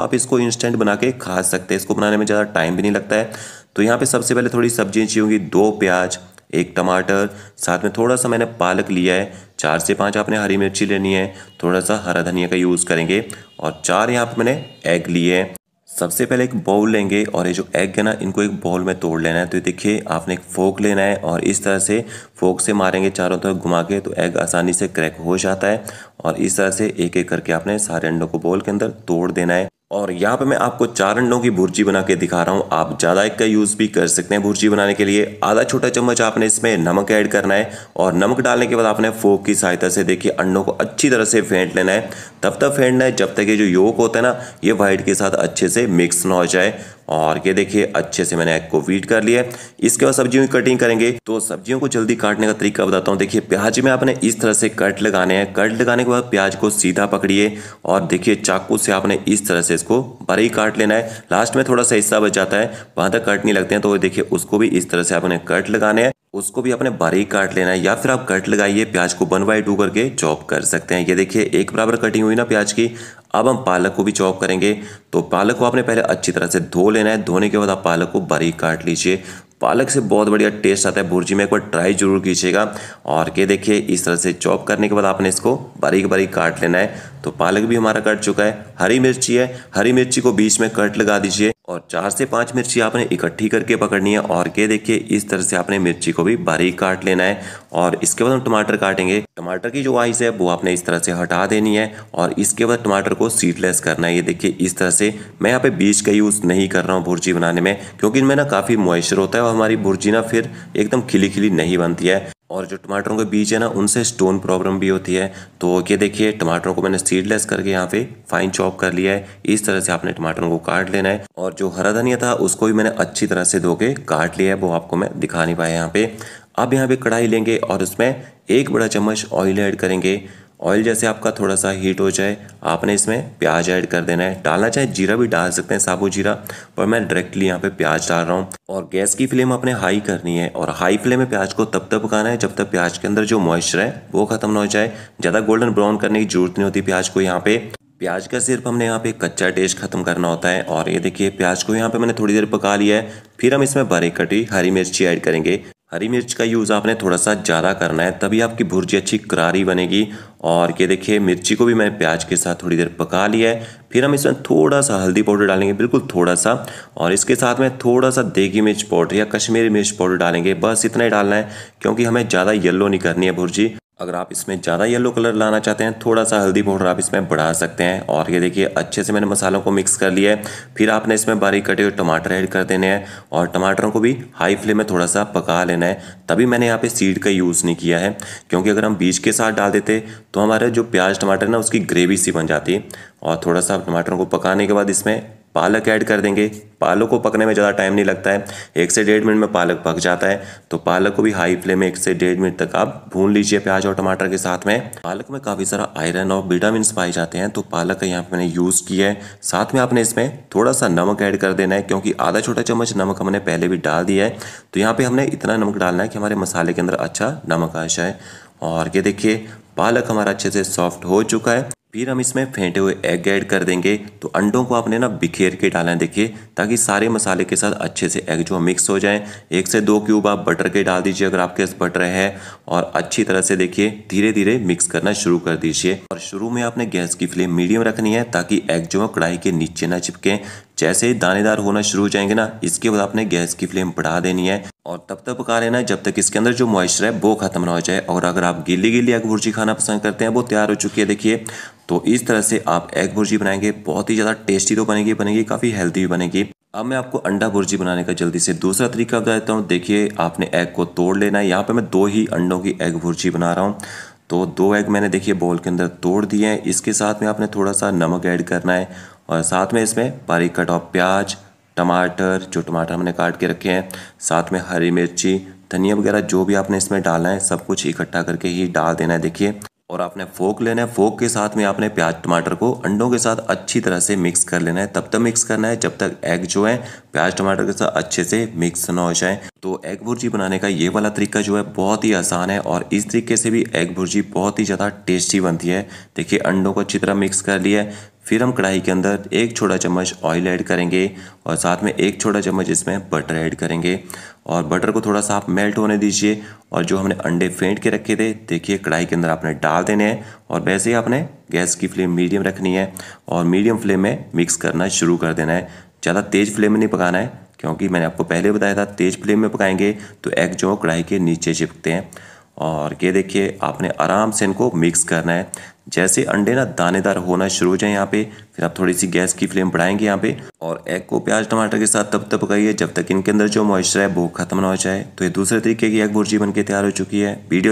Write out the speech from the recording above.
आप इसको इंस्टेंट बना के खा सकते हैं इसको बनाने में ज़्यादा टाइम भी नहीं लगता है तो यहाँ पे सबसे पहले थोड़ी सब्जियाँ चाहिए होंगी दो प्याज एक टमाटर साथ में थोड़ा सा मैंने पालक लिया है चार से पांच आपने हरी मिर्ची लेनी है थोड़ा सा हरा धनिया का यूज़ करेंगे और चार यहाँ पर मैंने एग लिए हैं सबसे पहले एक बाउल लेंगे और ये जो एग है ना इनको एक बाउल में तोड़ लेना है तो देखिए आपने एक फोक लेना है और इस तरह से फोक से मारेंगे चारों तरफ घुमा के तो एग आसानी से क्रैक हो जाता है और इस तरह से एक एक करके आपने सारे अंडों को बाउल के अंदर तोड़ देना है और यहाँ पे मैं आपको चार अंडों की भुर्जी बना के दिखा रहा हूँ आप ज़्यादा एक का यूज़ भी कर सकते हैं भुर्जी बनाने के लिए आधा छोटा चम्मच आपने इसमें नमक ऐड करना है और नमक डालने के बाद आपने फोक की सहायता से देखिए अंडों को अच्छी तरह से फेंट लेना है तब तक फेंटना है जब तक ये जो योग होता है ना ये वाइट के साथ अच्छे से मिक्स ना हो जाए और ये देखिए अच्छे से मैंने एग को वीट कर लिया इसके बाद सब्जियों की कटिंग करेंगे तो सब्जियों को जल्दी काटने का तरीका बताता हूँ देखिए प्याज में आपने इस तरह से कट लगाने हैं कट लगाने के बाद प्याज को सीधा पकड़िए और देखिए चाकू से आपने इस तरह से इसको बड़े काट लेना है लास्ट में थोड़ा सा हिस्सा बच जाता है वहाँ तक कट नहीं लगते हैं तो देखिए उसको भी इस तरह से आपने कट लगाने हैं उसको भी अपने बारीक काट लेना है या फिर आप कट लगाइए प्याज को वन बाई टू करके चॉप कर सकते हैं ये देखिए एक बराबर कटिंग हुई ना प्याज की अब हम पालक को भी चॉप करेंगे तो पालक को आपने पहले अच्छी तरह से धो लेना है धोने के बाद आप पालक को बारीक काट लीजिए पालक से बहुत बढ़िया टेस्ट आता है भुर्जी में एक बार ट्राई जरूर कीजिएगा और ये देखिए इस तरह से चॉप करने के बाद आपने इसको बारीक बारीक काट लेना है तो पालक भी हमारा कट चुका है हरी मिर्ची है हरी मिर्ची को बीच में कट लगा दीजिए और चार से पाँच मिर्ची आपने इकट्ठी करके पकड़नी है और ये देखिए इस तरह से आपने मिर्ची को भी बारीक काट लेना है और इसके बाद हम टमाटर काटेंगे टमाटर की जो आइस है वो आपने इस तरह से हटा देनी है और इसके बाद टमाटर को सीडलेस करना है ये देखिए इस तरह से मैं यहाँ पे बीज का यूज़ नहीं कर रहा हूँ भुर्जी बनाने में क्योंकि इनमें ना काफ़ी मॉइस्चर होता है और हमारी भुर्जी ना फिर एकदम खिली खिली नहीं बनती है और जो टमाटरों के बीज है ना उनसे स्टोन प्रॉब्लम भी होती है तो ये देखिए टमाटरों को मैंने सीडलेस करके यहाँ पे फाइन चॉप कर लिया है इस तरह से आपने टमाटरों को काट लेना है और जो हरा धनिया था उसको भी मैंने अच्छी तरह से धो के काट लिया है वो आपको मैं दिखा नहीं पाया यहाँ पे अब यहाँ पे कढ़ाई लेंगे और उसमें एक बड़ा चम्मच ऑयल ऐड करेंगे ऑयल जैसे आपका थोड़ा सा हीट हो जाए आपने इसमें प्याज ऐड कर देना है डालना चाहे जीरा भी डाल सकते हैं साबुत जीरा पर मैं डायरेक्टली यहाँ पे प्याज डाल रहा हूँ और गैस की फ्लेम आपने हाई करनी है और हाई फ्लेम में प्याज को तब तक पकाना है जब तक प्याज के अंदर जो मॉइस्चर है वो खत्म ना हो जाए ज़्यादा गोल्डन ब्राउन करने की जरूरत नहीं होती प्याज को यहाँ पे प्याज का सिर्फ हमने यहाँ पे कच्चा टेस्ट खत्म करना होता है और ये देखिए प्याज को यहाँ पे मैंने थोड़ी देर पका लिया है फिर हम इसमें बारीक कटी हरी मिर्ची ऐड करेंगे हरी मिर्च का यूज़ आपने थोड़ा सा ज़्यादा करना है तभी आपकी भुर्जी अच्छी करारी बनेगी और ये देखिए मिर्ची को भी मैंने प्याज के साथ थोड़ी देर पका लिया है फिर हम इसमें थोड़ा सा हल्दी पाउडर डालेंगे बिल्कुल थोड़ा सा और इसके साथ में थोड़ा सा देगी मिर्च पाउडर या कश्मीरी मिर्च पाउडर डालेंगे बस इतना ही डालना है क्योंकि हमें ज़्यादा येल्लो नहीं करनी है भुर्जी अगर आप इसमें ज़्यादा येलो कलर लाना चाहते हैं थोड़ा सा हल्दी पाउडर आप इसमें बढ़ा सकते हैं और ये देखिए अच्छे से मैंने मसालों को मिक्स कर लिया है फिर आपने इसमें बारीक कटे हुए टमाटर ऐड कर देने हैं और टमाटरों को भी हाई फ्लेम में थोड़ा सा पका लेना है तभी मैंने यहाँ पे सीड का यूज़ नहीं किया है क्योंकि अगर हम बीज के साथ डाल देते तो हमारे जो प्याज टमाटर ना उसकी ग्रेवी सी बन जाती और थोड़ा सा टमाटरों को पकाने के बाद इसमें पालक ऐड कर देंगे पालक को पकने में ज़्यादा टाइम नहीं लगता है एक से डेढ़ मिनट में पालक पक जाता है तो पालक को भी हाई फ्लेम में एक से डेढ़ मिनट तक आप भून लीजिए प्याज और टमाटर के साथ में पालक में काफ़ी सारा आयरन और विटामिन पाए जाते हैं तो पालक का यहाँ पर मैंने यूज़ किया है साथ में आपने इसमें थोड़ा सा नमक ऐड कर देना है क्योंकि आधा छोटा चम्मच नमक हमने पहले भी डाल दिया है तो यहाँ पर हमने इतना नमक डालना है कि हमारे मसाले के अंदर अच्छा नमक आ जाए और ये देखिए पालक हमारा अच्छे से सॉफ्ट हो चुका है फिर हम इसमें फेंटे हुए एग ऐड कर देंगे तो अंडों को आपने ना बिखेर के डालना है देखिए ताकि सारे मसाले के साथ अच्छे से एग जो मिक्स हो जाएं एक से दो क्यूब आप बटर के डाल दीजिए अगर आपके पास बटर है और अच्छी तरह से देखिए धीरे धीरे मिक्स करना शुरू कर दीजिए और शुरू में आपने गैस की फ्लेम मीडियम रखनी है ताकि एग जो है कढ़ाई के नीचे ना चिपके जैसे ही दानेदार होना शुरू हो जाएंगे ना इसके बाद आपने गैस की फ्लेम बढ़ा देनी है और तब तक पका लेना जब तक इसके अंदर जो मॉइस्चर है वो खत्म ना हो जाए और अगर आप गीली गीली एग भुर्जी खाना पसंद करते हैं वो तैयार हो चुकी है देखिए तो इस तरह से आप एग भुर्जी बनाएंगे बहुत ही ज़्यादा टेस्टी तो बनेगी बनेगी काफ़ी हेल्थी भी बनेगी अब मैं आपको अंडा भुर्जी बनाने का जल्दी से दूसरा तरीका बता देता हूँ देखिए आपने एग को तोड़ लेना है यहाँ पे मैं दो ही अंडों की एग भुर्जी बना रहा हूँ तो दो एग मैंने देखिए बॉल के अंदर तोड़ दिए हैं इसके साथ में आपने थोड़ा सा नमक ऐड करना है और साथ में इसमें बारीक कट ऑफ प्याज टमाटर जो टमाटर हमने काट के रखे हैं साथ में हरी मिर्ची धनिया वगैरह जो भी आपने इसमें डालना है सब कुछ इकट्ठा करके ही डाल देना है देखिए और आपने फोक लेना है फोक के साथ में आपने प्याज टमाटर को अंडों के साथ अच्छी तरह से मिक्स कर लेना है तब तक मिक्स करना है जब तक एग जो है प्याज टमाटर के साथ अच्छे से मिक्स ना हो जाए तो एग भुर्जी बनाने का ये वाला तरीका जो है बहुत ही आसान है और इस तरीके से भी एग भुर्जी बहुत ही ज़्यादा टेस्टी बनती है देखिए अंडों को अच्छी तरह मिक्स कर लिया है फिर हम कढ़ाई के अंदर एक छोटा चम्मच ऑयल ऐड करेंगे और साथ में एक छोटा चम्मच इसमें बटर ऐड करेंगे और बटर को थोड़ा सा आप मेल्ट होने दीजिए और जो हमने अंडे फेंट के रखे थे देखिए कढ़ाई के अंदर आपने डाल देने हैं और वैसे ही आपने गैस की फ्लेम मीडियम रखनी है और मीडियम फ्लेम में मिक्स करना शुरू कर देना है ज़्यादा तेज़ फ्लेम में नहीं पकाना है क्योंकि मैंने आपको पहले बताया था तेज़ फ्लेम में पकाएंगे तो एग जो कढ़ाई के नीचे चिपकते हैं और ये देखिए आपने आराम से इनको मिक्स करना है जैसे अंडे ना दानेदार होना शुरू हो जाए यहाँ पे फिर आप थोड़ी सी गैस की फ्लेम बढ़ाएंगे यहाँ पे और एग को प्याज टमाटर के साथ तब तक पकाइए जब तक इनके अंदर जो मॉइस्चर है वो खत्म ना हो जाए तो ये दूसरे तरीके की एग भुर्जी बनके तैयार हो चुकी है वीडियो